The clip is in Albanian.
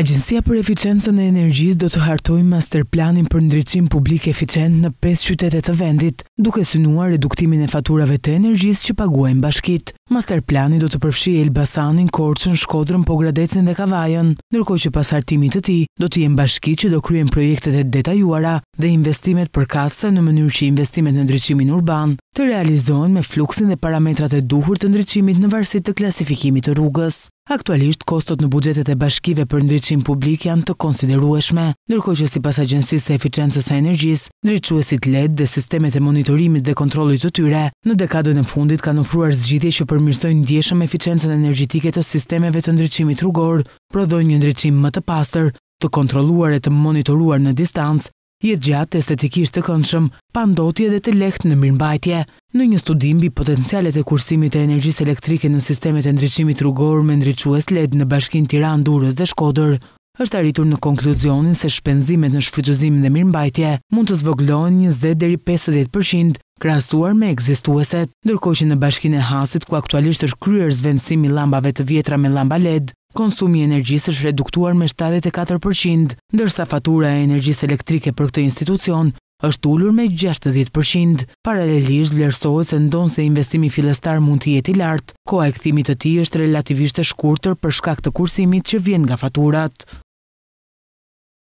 Agjencia për Eficiencën e Energjisë do të hartojë masterplanin për ndriçim publik eficient në 5 qytete të vendit, duke synuar reduktimin e faturave të energjisë që paguajnë bashkitë. Masterplani do të përfshijë Elbasanin, Korçën, Shkodrën, Pogradecin dhe Kavajën, ndërkohë që pas hartimit të tij do të jenë bashkitë që do kryen projektet e detajuara dhe investimet përkatëse në mënyrë që investimet në ndriçimin urban të realizohen me fluksin dhe parametrat e duhur të ndriçimit në varësi të klasifikimit të rrugës. Aktualisht, kostot në bugjetet e bashkive për ndryqim publik janë të konsiderueshme, nërkoj që si pas agjensis e eficiencës e energjis, ndryquesit LED dhe sistemet e monitorimit dhe kontrolit të tyre, në dekadën e fundit kanë ofruar zgjithje që përmirstojnë ndjeshëm eficiencën energjitike të sistemeve të ndryqimit rrugor, prodhojnë një ndryqim më të pastër, të kontroluar e të monitoruar në distancë jetë gjatë estetikisht të këndshëm, pa ndotje dhe të lehtë në mirëmbajtje. Në një studim bi potencialet e kursimit e energjisë elektrike në sistemet e ndryqimit rrugor me ndryques led në bashkin Tiran, Durës dhe Shkoder, është arritur në konkluzionin se shpenzimet në shfrytëzimin dhe mirëmbajtje mund të zvoglojnë 20-50% krasuar me egzistueset, ndërko që në bashkin e hasit ku aktualisht është kryer zvendësimi lambave të vjetra me lamba led, konsumi energjisë është reduktuar me 74%, ndërsa fatura e energjisë elektrike për këtë institucion është ullur me 60%. Paralelisht, vlerësohet se ndonë se investimi filestar mund të jetë i lartë, koa e këthimit të ti është relativisht e shkurëtër për shkak të kursimit që vjen nga faturat.